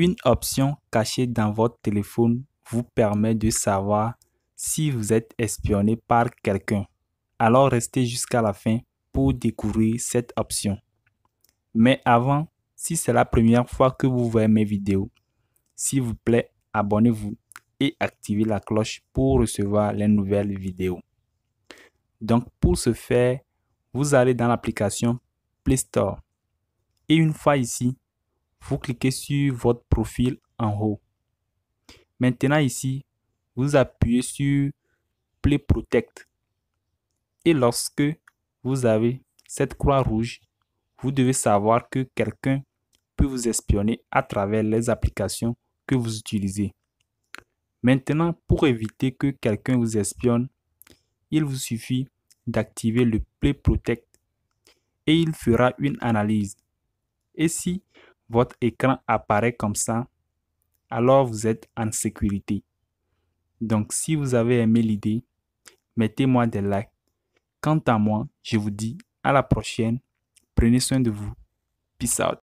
Une option cachée dans votre téléphone vous permet de savoir si vous êtes espionné par quelqu'un. Alors restez jusqu'à la fin pour découvrir cette option. Mais avant, si c'est la première fois que vous voyez mes vidéos, s'il vous plaît, abonnez-vous et activez la cloche pour recevoir les nouvelles vidéos. Donc pour ce faire, vous allez dans l'application Play Store. Et une fois ici, vous cliquez sur votre profil en haut. Maintenant ici, vous appuyez sur Play Protect. Et lorsque vous avez cette croix rouge, vous devez savoir que quelqu'un peut vous espionner à travers les applications que vous utilisez. Maintenant, pour éviter que quelqu'un vous espionne, il vous suffit d'activer le Play Protect et il fera une analyse. Et si votre écran apparaît comme ça, alors vous êtes en sécurité. Donc si vous avez aimé l'idée, mettez-moi des likes. Quant à moi, je vous dis à la prochaine. Prenez soin de vous. Peace out.